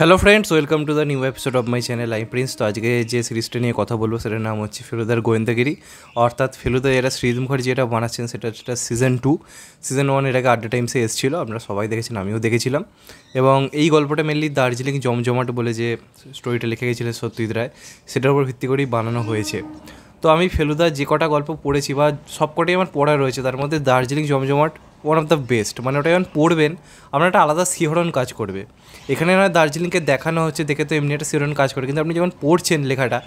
hello friends welcome to the new episode of my channel I Prince তো আজকে যে সিরিজটা নিয়ে কথা বলবো সেটার নাম হচ্ছে ফেলুদার গোয়েন্দাগিরি অর্থাৎ ফেলুদা এরা শ্রী মুখার্জি এটা বানাচ্ছেন সেটা সেটা সিজন টু সিজন ওয়ান এটাকে আড্ডা টাইমসে এসেছিল আপনারা সবাই দেখেছেন আমিও দেখেছিলাম এবং এই গল্পটা মেনলি দার্জিলিং জমজমাট বলে যে স্টোরিটা লিখে গেছিলেন সত্যজিৎ রায় সেটার উপর ভিত্তি করেই বানানো হয়েছে তো আমি ফেলুদা যে কটা গল্প পড়েছি বা সব কটাই আমার পড়া রয়েছে তার মধ্যে দার্জিলিং জমজমাট ওয়ান অফ দ্য বেস্ট মানে ওটা যখন পড়বেন আপনার একটা আলাদা শিহরণ কাজ করবে এখানে না দার্জিলিংকে দেখানো হচ্ছে দেখে তো এমনি একটা শিরোন কাজ করে কিন্তু আপনি যখন পড়ছেন লেখাটা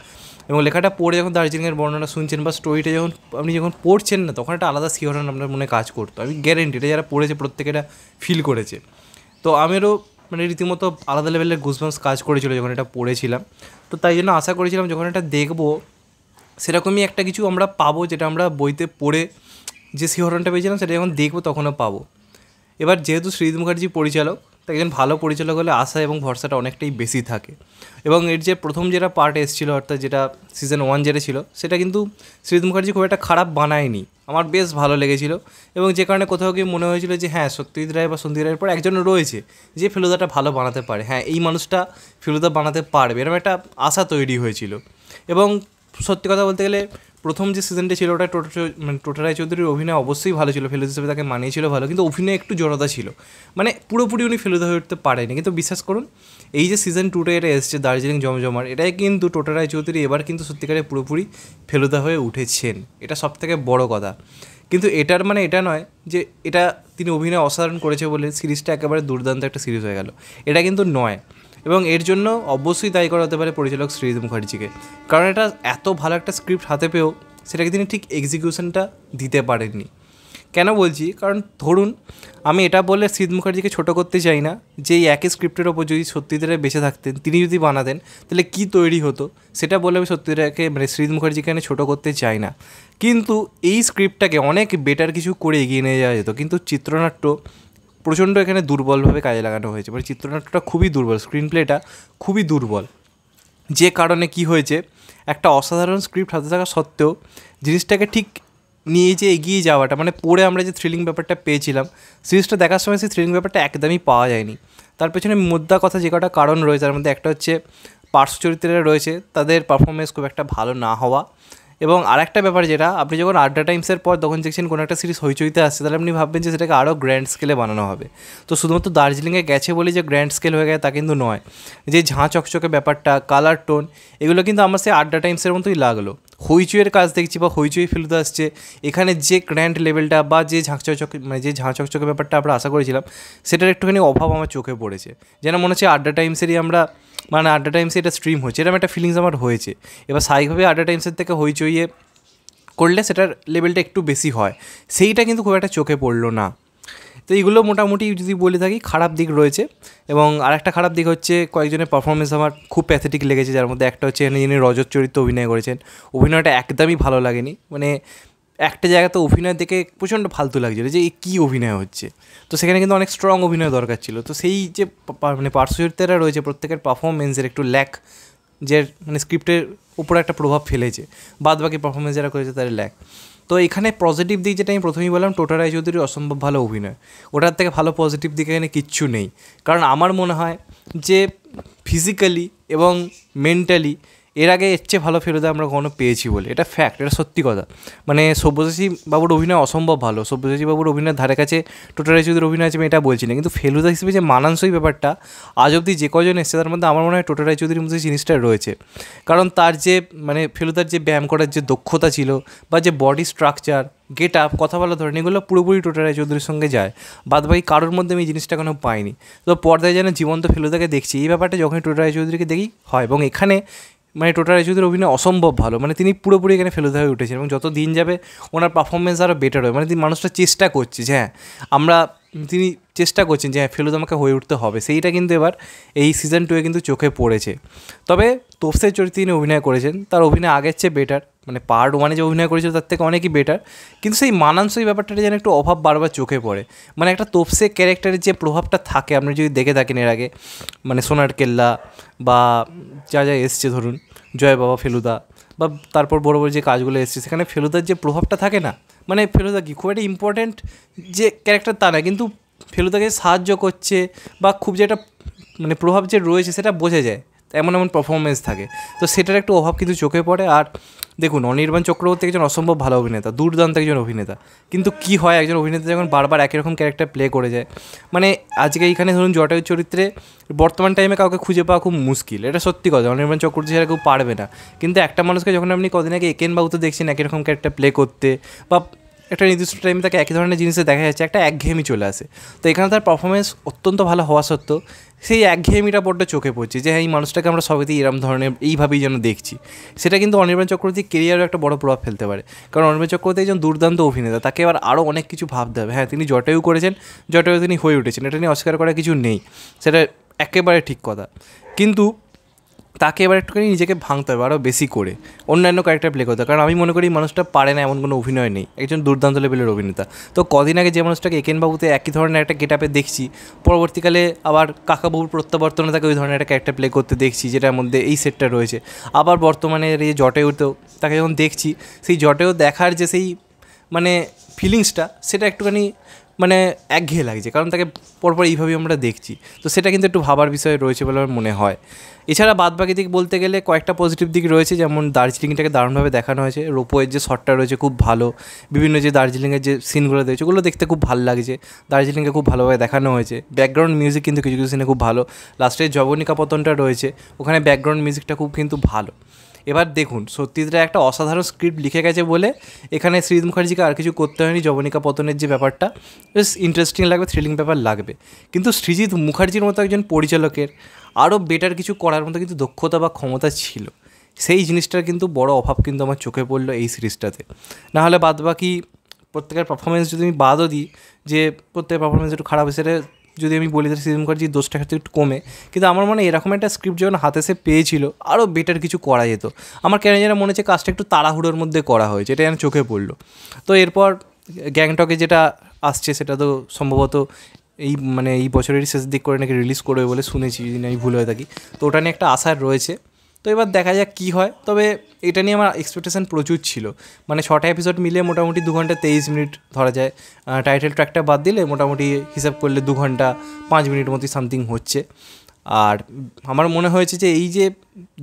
এবং লেখাটা পড়ে যখন দার্জিলিংয়ের বর্ণনা শুনছেন বা স্টোরিটা যখন আপনি যখন পড়ছেন না তখন একটা আলাদা শিহরণ আপনার মনে কাজ করতো আমি গ্যারেন্টি এটা যারা পড়েছে প্রত্যেকে ফিল করেছে তো আমিরও মানে রীতিমতো আলাদা লেভেলের গুজবাস কাজ করেছিল যখন এটা পড়েছিলাম তো তাই জন্য আশা করেছিলাম যখন এটা দেখবো সেরকমই একটা কিছু আমরা পাবো যেটা আমরা বইতে পড়ে যে শিহরণটা পেয়েছিলাম সেটা যখন দেখবো তখনও পাবো এবার যেহেতু শ্রীজিৎ মুখার্জি পরিচালক তো একজন ভালো পরিচালক হলে আশা এবং ভরসাটা অনেকটাই বেশি থাকে এবং এর যে প্রথম যেটা পার্ট এসেছিলো অর্থাৎ যেটা সিজন ওয়ান যেটা ছিল সেটা কিন্তু সৃজিত মুখার্জি খুব একটা খারাপ বানায়নি আমার বেশ ভালো লেগেছিলো এবং যে কারণে কোথাও গিয়ে মনে হয়েছিল যে হ্যাঁ সত্যজিৎ রায় বা সন্দীপ রায়ের পর একজন রয়েছে যে ফেলুদাটা ভালো বানাতে পারে হ্যাঁ এই মানুষটা ফেলুদা বানাতে পারবে এরকম একটা আশা তৈরি হয়েছিল এবং সত্যি কথা বলতে গেলে প্রথম যে সিজনটা ছিল ওটা টোটো মানে টোটা চৌধুরীর অভিনয় অবশ্যই ভালো ছিল ফেলুদা হিসেবে তাকে মানিয়েছিল ভালো কিন্তু অভিনয় একটু জড়তা ছিল মানে পুরোপুরি উনি ফেলুদা হয়ে উঠতে পারেনি কিন্তু বিশ্বাস করুন এই যে সিজন টুটা এটা এসছে দার্জিলিং জমজমার এটাই কিন্তু টোটা চৌধুরী এবার কিন্তু সত্যিকারে পুরোপুরি ফেলুদা হয়ে উঠেছেন এটা সব থেকে বড় কথা কিন্তু এটার মানে এটা নয় যে এটা তিনি অভিনয় অসাধারণ করেছে বলে সিরিজটা একেবারে দুর্দান্ত একটা সিরিজ হয়ে গেল এটা কিন্তু নয় এবং এর জন্য অবশ্যই দায়ী করা হতে পারে পরিচালক শ্রীজিৎ মুখার্জিকে কারণ এটা এত ভালো একটা স্ক্রিপ্ট হাতে পেয়েও সেটাকে তিনি ঠিক এক্সিকিউশনটা দিতে পারেননি কেন বলছি কারণ ধরুন আমি এটা বলে শ্রীজিৎ মুখার্জিকে ছোটো করতে চাই না যে এই একই স্ক্রিপ্টের ওপর যদি সত্যিদারে বেঁচে থাকতেন তিনি যদি বানাতেন তাহলে কি তৈরি হতো সেটা বলে আমি সত্যিদারকে মানে শ্রীজিৎ মুখার্জিকে আমি ছোটো করতে চাই না কিন্তু এই স্ক্রিপ্টটাকে অনেক বেটার কিছু করে এগিয়ে নিয়ে যাওয়া যেত কিন্তু চিত্রনাট্য প্রচণ্ড এখানে দুর্বলভাবে কাজে লাগানো হয়েছে মানে চিত্রনাট্যটা খুবই দুর্বল স্ক্রিন প্লেটা খুবই দুর্বল যে কারণে কি হয়েছে একটা অসাধারণ স্ক্রিপ্ট হাতে থাকা সত্ত্বেও জিনিসটাকে ঠিক নিয়ে যে এগিয়ে যাওয়াটা মানে পড়ে আমরা যে থ্রিলিং ব্যাপারটা পেয়েছিলাম সিরিজটা দেখার সময় সেই থ্রিলিং ব্যাপারটা একদমই পাওয়া যায়নি তার পেছনে মুদ্রা কথা যে কটা কারণ রয়েছে তার মধ্যে একটা হচ্ছে পার্শ্ব চরিত্রে রয়েছে তাদের পারফরমেন্স খুব একটা ভালো না হওয়া এবং আর একটা ব্যাপার যেটা আপনি যখন আড্ডা টাইমসের পর তখন দেখছেন কোনো একটা সিরিজ হইচইতে আসছে তাহলে আপনি ভাববেন যে সেটাকে আরও গ্র্যান্ড স্কেলে বানানো হবে তো শুধুমাত্র দার্জিলিংয়ে গেছে বলে যে গ্র্যান্ড স্কেল হয়ে গেছে তা কিন্তু নয় যে ঝাঁ চকচকে ব্যাপারটা কালার টোন এগুলো কিন্তু আমার সেই আড্ডা টাইমসের মতোই লাগলো হইচুয়ের কাজ দেখছি বা হইচুই ফিলতে আসছে এখানে যে গ্র্যান্ড লেভেলটা বা যে ঝাঁকচকচকে মানে যে ঝাঁচকচকে ব্যাপারটা আমরা আশা করেছিলাম সেটার একটুখানি অভাব আমার চোখে পড়েছে যেন মনে হচ্ছে আড্ডা টাইমসেরই আমরা মানে আড্ডা টাইমসে এটা স্ট্রিম হচ্ছে এরকম একটা ফিলিংস আমার হয়েছে এবার স্বাভাবিকভাবে আড্ডা টাইমসের থেকে হইচইয়ে করলে সেটার লেভেলটা একটু বেশি হয় সেইটা কিন্তু খুব একটা চোখে পড়লো না তো এইগুলো মোটামুটি যদি বলে থাকি খারাপ দিক রয়েছে এবং আরেকটা খারাপ দিক হচ্ছে কয়েকজনের পারফরমেন্স আমার খুব প্যাথেটিক লেগেছে যার মধ্যে একটা হচ্ছে যিনি রজত চরিত্র অভিনয় করেছেন অভিনয়টা একদমই ভালো লাগেনি মানে একটা জায়গাতে অভিনয় দেখে প্রচণ্ড ফালতু লাগছিল যে এই কী অভিনয় হচ্ছে তো সেখানে কিন্তু অনেক স্ট্রং অভিনয় দরকার ছিল তো সেই যে মানে পার্শ্বচরিত্রেরা রয়েছে প্রত্যেকের পারফরমেন্সের একটু ল্যাক যে মানে স্ক্রিপ্টের উপরে একটা প্রভাব ফেলেছে বাদ বাকি পারফরমেন্স যারা করেছে তাদের ল্যাক তো এখানে পজিটিভ দিক যেটা আমি প্রথমেই বললাম টোটা রায় চৌধুরী অসম্ভব ভালো অভিনয় ওটার থেকে ভালো পজিটিভ দিক এখানে কিচ্ছু নেই কারণ আমার মনে হয় যে ফিজিক্যালি এবং মেন্টালি এর আগে এর চেয়ে ভালো ফেলুদা আমরা কখনো পেয়েছি বলে এটা ফ্যাক্ট এটা সত্যি কথা মানে সব্যসাচী বাবুর অভিনয় অসম্ভব ভালো সব্যসাচী বাবুর অভিনয়ের ধারে কাছে টোটারাই চৌধুরীর অভিনয় আছে আমি এটা বলছি না কিন্তু ফেলুদা হিসেবে যে মানানসই ব্যাপারটা আজ অব্দি যে কজন এসছে তার মধ্যে আমার মনে হয় রায় চৌধুরীর মধ্যে জিনিসটা রয়েছে কারণ তার যে মানে ফেলুদার যে ব্যায়াম করার যে দক্ষতা ছিল বা যে বডি স্ট্রাকচার গেট আপ কথা বলা ধরেন এগুলো পুরোপুরি রায় চৌধুরীর সঙ্গে যায় বাদ বাকি কারোর মধ্যে আমি জিনিসটা কোনো পাইনি তো পর্দায় যেন জীবন্ত ফেলুদাকে দেখছি এই ব্যাপারটা যখনই রায় চৌধুরীকে দেখি হয় এবং এখানে মানে টোটা রায়চৌধুরীর অভিনয় অসম্ভব ভালো মানে তিনি পুরোপুরি এখানে ফেলুদা হয়ে উঠেছেন এবং যত দিন যাবে ওনার পারফরমেন্স আরও বেটার হবে মানে তিনি মানুষটা চেষ্টা করছে যে হ্যাঁ আমরা তিনি চেষ্টা করছেন যে হ্যাঁ ফেলুদা আমাকে হয়ে উঠতে হবে সেইটা কিন্তু এবার এই সিজন টুয়ে কিন্তু চোখে পড়েছে তবে তোফসের চরিত্রে তিনি অভিনয় করেছেন তার অভিনয় আগের চেয়ে বেটার মানে পার্ট ওয়ানে যে অভিনয় করেছিল তার থেকে অনেকই বেটার কিন্তু সেই মানানসই ব্যাপারটা যেন একটু অভাব বারবার চোখে পড়ে মানে একটা তোপসে ক্যারেক্টারের যে প্রভাবটা থাকে আপনি যদি দেখে থাকেন এর আগে মানে সোনার কেল্লা বা যা যা এসছে ধরুন জয় বাবা ফেলুদা বা তারপর বড় বড় যে কাজগুলো এসছে সেখানে ফেলুদার যে প্রভাবটা থাকে না মানে ফেলুদা কি খুব একটা ইম্পর্ট্যান্ট যে ক্যারেক্টার তা না কিন্তু ফেলুদাকে সাহায্য করছে বা খুব যে একটা মানে প্রভাব যে রয়েছে সেটা বোঝা যায় এমন এমন পারফরমেন্স থাকে তো সেটার একটু অভাব কিন্তু চোখে পড়ে আর দেখুন অনির্বাণ চক্রবর্তী একজন অসম্ভব ভালো অভিনেতা দুর্দান্ত একজন অভিনেতা কিন্তু কি হয় একজন অভিনেতা যখন বারবার একই রকম ক্যারেক্টার প্লে করে যায় মানে আজকে এইখানে ধরুন জটায়ু চরিত্রে বর্তমান টাইমে কাউকে খুঁজে পাওয়া খুব মুশকিল এটা সত্যি কথা অনির্বাণ চক্রবর্তী সেটা কেউ পারবে না কিন্তু একটা মানুষকে যখন আপনি কদিন আগে একেন বাবুতে দেখছেন একই রকম ক্যারেক্টার প্লে করতে বা একটা নির্দিষ্ট টাইমে তাকে একই ধরনের জিনিসে দেখা যাচ্ছে একটা একঘেয়েমি চলে আসে তো এখানে তার পারফরমেন্স অত্যন্ত ভালো হওয়া সত্ত্বেও সেই একঘেয়েমিটা বড্ড চোখে পড়ছে যে হ্যাঁ এই মানুষটাকে আমরা সবাইতেই এরম ধরনের এইভাবেই যেন দেখছি সেটা কিন্তু অনির্বাণ চক্রবর্তীর কেরিয়ারও একটা বড় প্রভাব ফেলতে পারে কারণ অনির্বাণ চক্রবর্তী একজন দুর্দান্ত অভিনেতা তাকে এবার আরও অনেক কিছু ভাবতে হবে হ্যাঁ তিনি জটায়ু করেছেন জটায়ু তিনি হয়ে উঠেছেন এটা নিয়ে অস্বীকার করার কিছু নেই সেটা একেবারে ঠিক কথা কিন্তু তাকে এবার একটুখানি নিজেকে ভাঙতে হবে আরও বেশি করে অন্যান্য ক্যারেক্টার প্লে করতে কারণ আমি মনে করি মানুষটা পারে না এমন কোনো অভিনয় নেই একজন দুর্দান্ত লেভেলের অভিনেতা তো কদিন আগে যে মানুষটাকে একেনবাবুতে একই ধরনের একটা গেট আপে দেখছি পরবর্তীকালে আবার কাকাবাবুর প্রত্যাবর্তনে তাকে ওই ধরনের একটা ক্যারেক্টার প্লে করতে দেখছি যেটার মধ্যে এই সেটটা রয়েছে আবার বর্তমানে এই জটে তো তাকে যখন দেখছি সেই জটেও দেখার যে সেই মানে ফিলিংসটা সেটা একটুখানি মানে একঘেয়ে লাগছে কারণ তাকে পরপর এইভাবেই আমরা দেখছি তো সেটা কিন্তু একটু ভাবার বিষয় রয়েছে বলে আমার মনে হয় এছাড়া বাদবাকি দিক বলতে গেলে কয়েকটা পজিটিভ দিক রয়েছে যেমন দার্জিলিংটাকে দারুণভাবে দেখানো হয়েছে রোপওয়ের যে শটটা রয়েছে খুব ভালো বিভিন্ন যে দার্জিলিংয়ের যে সিনগুলো রয়েছে ওগুলো দেখতে খুব ভালো লাগছে দার্জিলিংকে খুব ভালোভাবে দেখানো হয়েছে ব্যাকগ্রাউন্ড মিউজিক কিন্তু কিছু কিছু সিনে খুব ভালো লাস্টে জবনিকা পতনটা রয়েছে ওখানে ব্যাকগ্রাউন্ড মিউজিকটা খুব কিন্তু ভালো এবার দেখুন সত্যিদরা একটা অসাধারণ স্ক্রিপ্ট লিখে গেছে বলে এখানে শ্রীজ মুখার্জিকে আর কিছু করতে হয়নি যবনিকা পতনের যে ব্যাপারটা বেশ ইন্টারেস্টিং লাগবে থ্রিলিং ব্যাপার লাগবে কিন্তু শ্রীজিৎ মুখার্জির মতো একজন পরিচালকের আরও বেটার কিছু করার মতো কিন্তু দক্ষতা বা ক্ষমতা ছিল সেই জিনিসটার কিন্তু বড় অভাব কিন্তু আমার চোখে পড়লো এই সিরিজটাতে নাহলে বাদবাকি প্রত্যেকের পারফরমেন্স যদি আমি বাদও দিই যে প্রত্যেকের পারফরমেন্স একটু খারাপ সেটা যদি আমি বলি তাহলে সিদ্ধ মুখার্জির দোষটা হচ্ছে একটু কমে কিন্তু আমার মনে এরকম একটা স্ক্রিপ্ট যখন হাতে সে পেয়েছিল আরও বেটার কিছু করা যেত আমার কেন যেন মনে হচ্ছে কাজটা একটু তাড়াহুড়োর মধ্যে করা হয়েছে এটা যেন চোখে পড়লো তো এরপর গ্যাংটকে যেটা আসছে সেটা তো সম্ভবত এই মানে এই বছরের শেষ দিক করে নাকি রিলিজ করবে বলে শুনেছি যদি আমি ভুল হয়ে থাকি তো ওটা নিয়ে একটা আশার রয়েছে তো এবার দেখা যাক কী হয় তবে এটা নিয়ে আমার এক্সপেকটেশান প্রচুর ছিল মানে ছটা এপিসোড মিলে মোটামুটি দু ঘন্টা তেইশ মিনিট ধরা যায় টাইটেল ট্র্যাকটা বাদ দিলে মোটামুটি হিসাব করলে দু ঘন্টা পাঁচ মিনিট মতো সামথিং হচ্ছে আর আমার মনে হয়েছে যে এই যে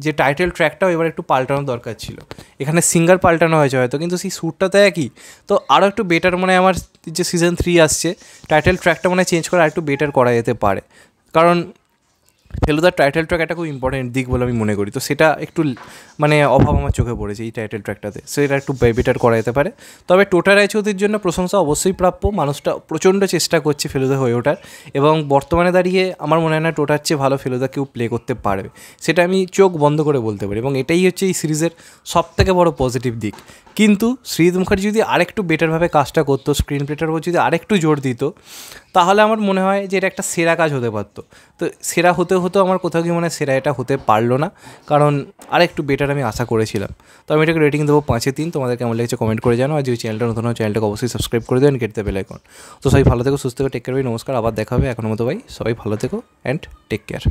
যে টাইটেল ট্র্যাকটাও এবার একটু পাল্টানো দরকার ছিল এখানে সিঙ্গার পাল্টানো হয়েছে হয়তো কিন্তু সেই সুরটা তো একই তো আরও একটু বেটার মানে আমার যে সিজন থ্রি আসছে টাইটেল ট্র্যাকটা মানে চেঞ্জ করা আরেকটু একটু বেটার করা যেতে পারে কারণ ফেলুদার টাইটেল ট্র্যাক একটা খুব ইম্পর্টেন্ট দিক বলে আমি মনে করি তো সেটা একটু মানে অভাব আমার চোখে পড়েছে এই টাইটেল ট্র্যাকটাতে সেটা একটু বেটার করা যেতে পারে তবে টোটা রায়চৌধুরীর জন্য প্রশংসা অবশ্যই প্রাপ্য মানুষটা প্রচণ্ড চেষ্টা করছে ফেলুদা হয়ে ওঠার এবং বর্তমানে দাঁড়িয়ে আমার মনে হয় না টোটার চেয়ে ভালো ফেলুদা কেউ প্লে করতে পারবে সেটা আমি চোখ বন্ধ করে বলতে পারি এবং এটাই হচ্ছে এই সিরিজের সবথেকে বড় পজিটিভ দিক কিন্তু শ্রীদ মুখার্জি যদি আরেকটু বেটারভাবে কাজটা করতো স্ক্রিন প্লেটার উপর যদি আরেকটু জোর দিত তাহলে আমার মনে হয় যে এটা একটা সেরা কাজ হতে পারতো তো সেরা হতে হতেও আমার কোথাও কি মনে সেরা এটা হতে পারলো না কারণ আর একটু বেটার আমি আশা করেছিলাম তো আমি এটাকে রেটিং দেবো পাঁচে তিন তোমাদের কেমন লেগেছে কমেন্ট করে জানো আর যদি চ্যানেলটা নতুন হয় চ্যানেলটাকে অবশ্যই সাবস্ক্রাইব করে দেবেন কেটে বেল আইকন তো সবাই ভালো থেকো সুস্থ থেকো টেক কেয়ার ভাই নমস্কার আবার দেখা হবে এখনো মতো ভাই সবাই ভালো থেকো অ্যান্ড টেক কেয়ার